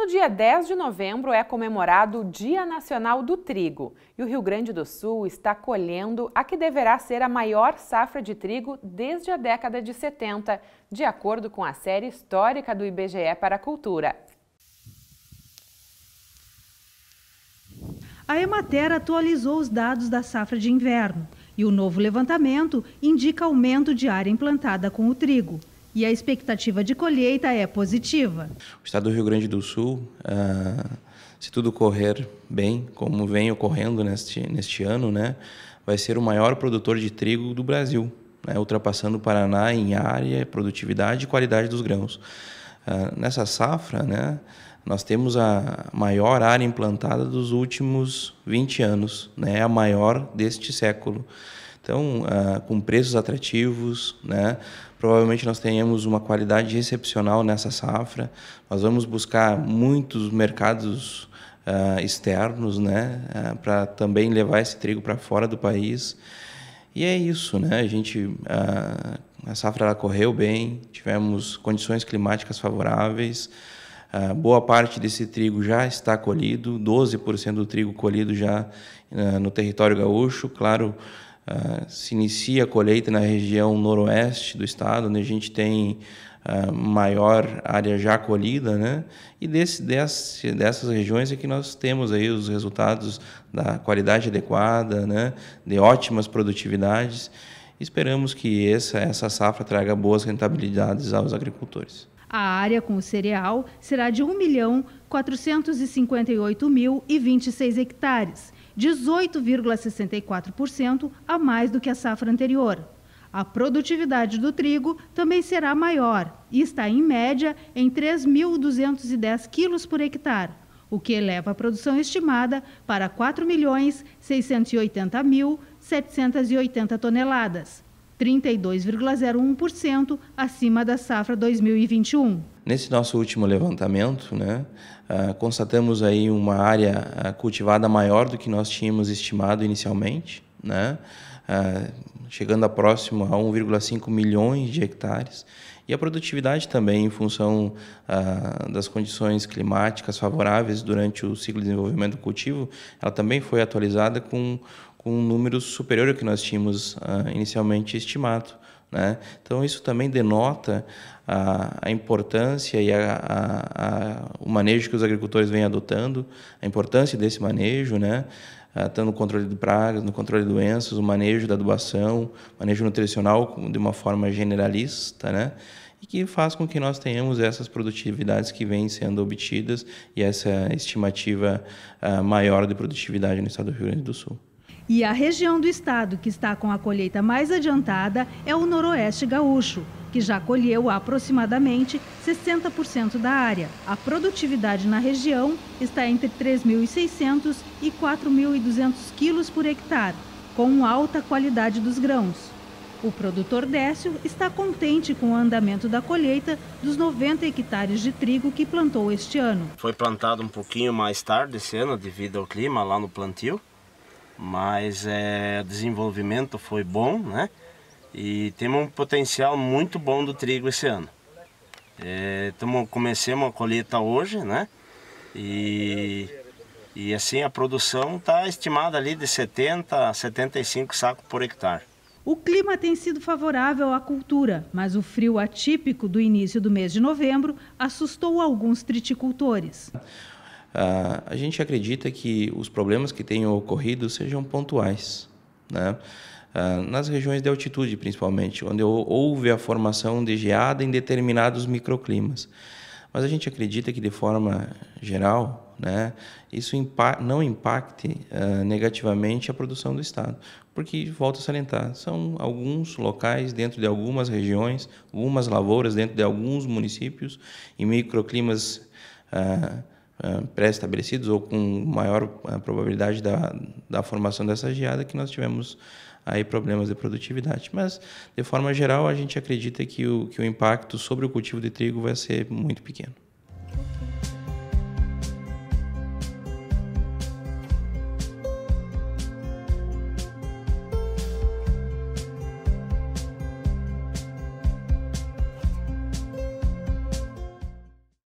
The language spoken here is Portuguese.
No dia 10 de novembro é comemorado o Dia Nacional do Trigo e o Rio Grande do Sul está colhendo a que deverá ser a maior safra de trigo desde a década de 70, de acordo com a série histórica do IBGE para a Cultura. A Emater atualizou os dados da safra de inverno e o novo levantamento indica aumento de área implantada com o trigo e a expectativa de colheita é positiva. O estado do Rio Grande do Sul, uh, se tudo correr bem, como vem ocorrendo neste, neste ano, né, vai ser o maior produtor de trigo do Brasil, né, ultrapassando o Paraná em área, produtividade e qualidade dos grãos. Uh, nessa safra, né, nós temos a maior área implantada dos últimos 20 anos, né, a maior deste século. Então, uh, com preços atrativos, né? provavelmente nós tenhamos uma qualidade excepcional nessa safra. Nós vamos buscar muitos mercados uh, externos né? Uh, ah, para também levar esse trigo para fora do país. E é isso, né? a gente a safra ela correu bem, tivemos condições climáticas favoráveis. Uh, boa parte desse trigo já está colhido, 12% do trigo colhido já uh, no território gaúcho. Claro, Uh, se inicia a colheita na região noroeste do estado, onde a gente tem uh, maior área já colhida, né? E desse, desse, dessas regiões é que nós temos aí os resultados da qualidade adequada, né? De ótimas produtividades. Esperamos que essa, essa safra traga boas rentabilidades aos agricultores. A área com o cereal será de 1.458.026 milhão mil e hectares 18,64% a mais do que a safra anterior. A produtividade do trigo também será maior e está, em média, em 3.210 quilos por hectare, o que eleva a produção estimada para 4.680.780 toneladas, 32,01% acima da safra 2021. Nesse nosso último levantamento, né, uh, constatamos aí uma área ah, cultivada maior do que nós tínhamos estimado inicialmente, né, uh, chegando a próximo a 1,5 milhões de hectares. E a produtividade também, em função uh, das condições climáticas favoráveis durante o ciclo de desenvolvimento do cultivo, ela também foi atualizada com, com um número superior ao que nós tínhamos inicialmente estimado né? Então, isso também denota a, a importância e a, a, o manejo que os agricultores vêm adotando, a importância desse manejo, né? Ah, tanto no controle de pragas, no controle de doenças, o manejo da adubação, manejo nutricional de uma forma generalista, né? e que faz com que nós tenhamos essas produtividades que vêm sendo obtidas e essa estimativa ah, maior de produtividade no estado do Rio Grande do Sul. E a região do estado que está com a colheita mais adiantada é o Noroeste Gaúcho, que já colheu aproximadamente 60% da área. A produtividade na região está entre 3.600 e 4.200 quilos por hectare, com alta qualidade dos grãos. O produtor Décio está contente com o andamento da colheita dos 90 hectares de trigo que plantou este ano. Foi plantado um pouquinho mais tarde esse ano, devido ao clima lá no plantio mas é, o desenvolvimento foi bom, né? E temos um potencial muito bom do trigo esse ano. É, tamo, comecemos a colheita hoje, né? E, e assim a produção está estimada ali de 70 a 75 sacos por hectare. O clima tem sido favorável à cultura, mas o frio atípico do início do mês de novembro assustou alguns triticultores. Uh, a gente acredita que os problemas que tenham ocorrido sejam pontuais, né? Uh, nas regiões de altitude, principalmente, onde houve a formação de geada em determinados microclimas. Mas a gente acredita que, de forma geral, né, isso impa não impacte uh, negativamente a produção do Estado. Porque, volto a salientar, são alguns locais dentro de algumas regiões, algumas lavouras dentro de alguns municípios, em microclimas uh, eh, pré-estabelecidos ou com maior eh, probabilidade da, da formação dessa geada que nós tivemos aí problemas de produtividade. Mas, de forma geral, a gente acredita que o, que o impacto sobre o cultivo de trigo vai ser muito pequeno.